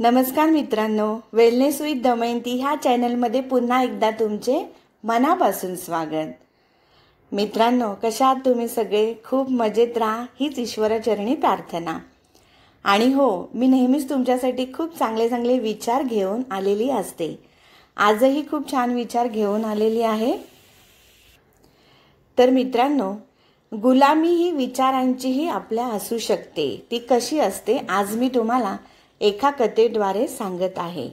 नमस्कार मित्रांनो wellness with Damayanti ह्या चॅनलमध्ये पुन्हा एकदा तुमचे मनापासून स्वागत मित्रांनो कशा तुम्ही सगळे खूप मजेत राहा हीच ईश्वरचरणी प्रार्थना आणि हो मी नेहमीच तुमच्यासाठी खूप चांगले चांगले विचार घेऊन आलेली असते आजही खूप छान विचार घेऊन आलेली आहे तर मित्रांनो गुलामी ही विचारांचीही आपल्या असू शकते ती कशी असते आज मी तुम्हाला एका कथेद्वारे सांगत आहे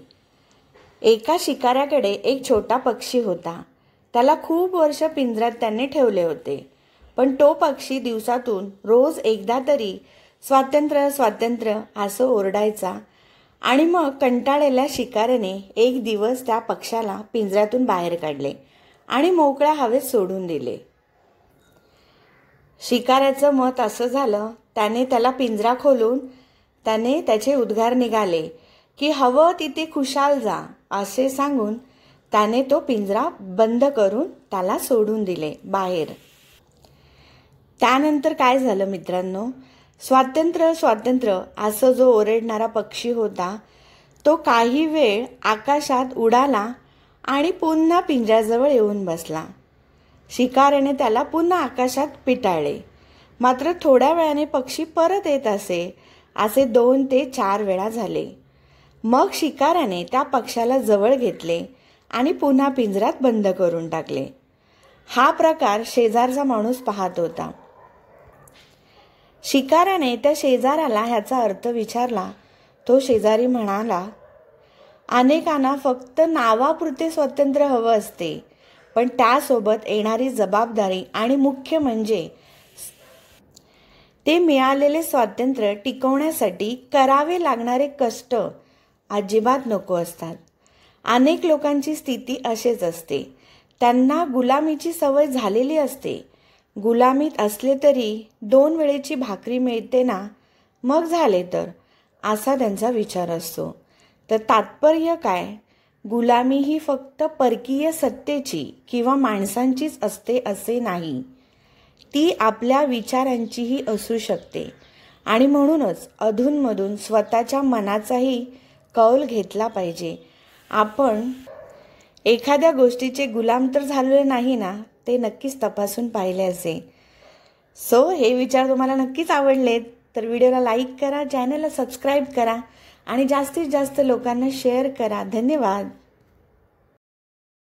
एका शिकाऱ्याकडे एक छोटा पक्षी होता त्याला खूप वर्ष पिंजरात त्याने ठेवले होते पण तो पक्षी दिवसातून रोज एकदा तरी स्वातंत्र्य स्वातंत्र्य असं ओरडायचा आणि मग कंटाळलेल्या शिकाऱ्याने एक दिवस त्या पक्षाला पिंजऱ्यातून बाहेर काढले आणि मोकळ्या हवेत सोडून दिले शिकाऱ्याचं मत असं झालं त्याने त्याला पिंजरा खोलून त्याने त्याचे उद्गार निघाले की हवं तिथे खुशाल जा असे सांगून त्याने तो पिंजरा बंद करून त्याला सोडून दिले बाहेर त्यानंतर काय झालं मित्रांनो स्वातंत्र्य स्वातंत्र्य असं जो ओरडणारा पक्षी होता तो काही वेळ आकाशात उडाला आणि पुन्हा पिंजऱ्याजवळ येऊन बसला शिकाऱ्याने त्याला पुन्हा आकाशात पिटाळले मात्र थोड्या वेळाने पक्षी परत येत असे असे दोन ते चार वेळा झाले मग शिकाराने त्या पक्षाला जवळ घेतले आणि पुन्हा पिंजरात बंद करून टाकले हा प्रकार शेजारचा माणूस पाहत होता शिकाराने त्या शेजाराला ह्याचा अर्थ विचारला तो शेजारी म्हणाला अनेकांना फक्त नावापुरते स्वतंत्र हवं असते पण त्यासोबत येणारी जबाबदारी आणि मुख्य म्हणजे ते मिळालेले स्वातंत्र्य टिकवण्यासाठी करावे लागणारे कष्ट अजिबात नको असतात अनेक लोकांची स्थिती असेच असते त्यांना गुलामीची सवय झालेली असते गुलामीत असले तरी दोन वेळेची भाकरी मिळते ना मग झाले तर असा त्यांचा विचार असतो तर तात्पर्य काय गुलामी ही फक्त परकीय सत्तेची किंवा माणसांचीच असते असे नाही ती आपल्या विचारांचीही असू शकते आणि म्हणूनच अधूनमधून स्वतःच्या मनाचाही कौल घेतला पाहिजे आपण एखाद्या गोष्टीचे गुलाम तर झालेले नाही ना ते नक्कीच तपासून पाहिले असे सो हे विचार तुम्हाला नक्कीच आवडलेत तर व्हिडिओला लाईक करा चॅनलला सबस्क्राईब करा आणि जास्तीत जास्त लोकांना शेअर करा धन्यवाद